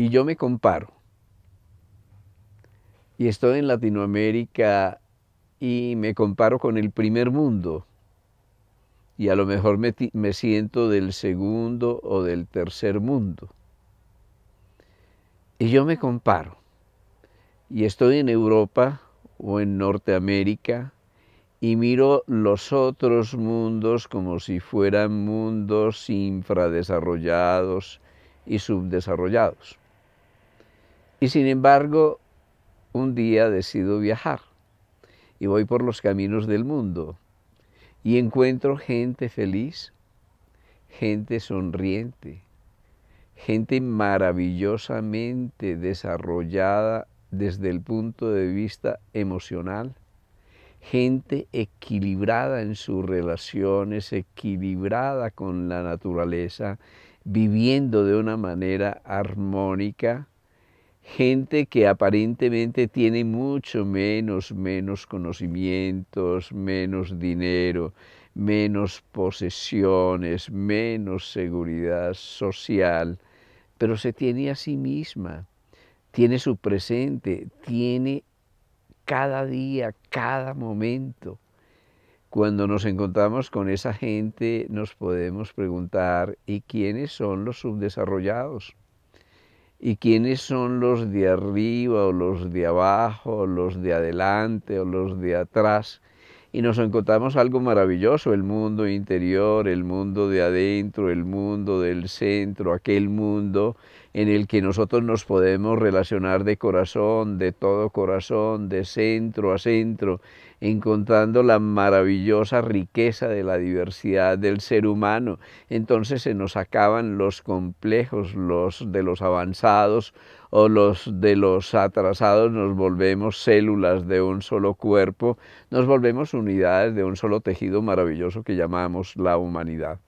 y yo me comparo y estoy en Latinoamérica y me comparo con el primer mundo y a lo mejor me, me siento del segundo o del tercer mundo. Y yo me comparo y estoy en Europa o en Norteamérica y miro los otros mundos como si fueran mundos infradesarrollados y subdesarrollados. Y sin embargo, un día decido viajar y voy por los caminos del mundo y encuentro gente feliz, gente sonriente, gente maravillosamente desarrollada desde el punto de vista emocional, gente equilibrada en sus relaciones, equilibrada con la naturaleza, viviendo de una manera armónica, gente que aparentemente tiene mucho menos, menos conocimientos, menos dinero, menos posesiones, menos seguridad social, pero se tiene a sí misma, tiene su presente, tiene cada día, cada momento. Cuando nos encontramos con esa gente nos podemos preguntar, ¿y quiénes son los subdesarrollados? y quiénes son los de arriba o los de abajo, los de adelante o los de atrás. Y nos encontramos algo maravilloso, el mundo interior, el mundo de adentro, el mundo del centro, aquel mundo en el que nosotros nos podemos relacionar de corazón, de todo corazón, de centro a centro, encontrando la maravillosa riqueza de la diversidad del ser humano. Entonces se nos acaban los complejos, los de los avanzados o los de los atrasados, nos volvemos células de un solo cuerpo, nos volvemos unidades de un solo tejido maravilloso que llamamos la humanidad.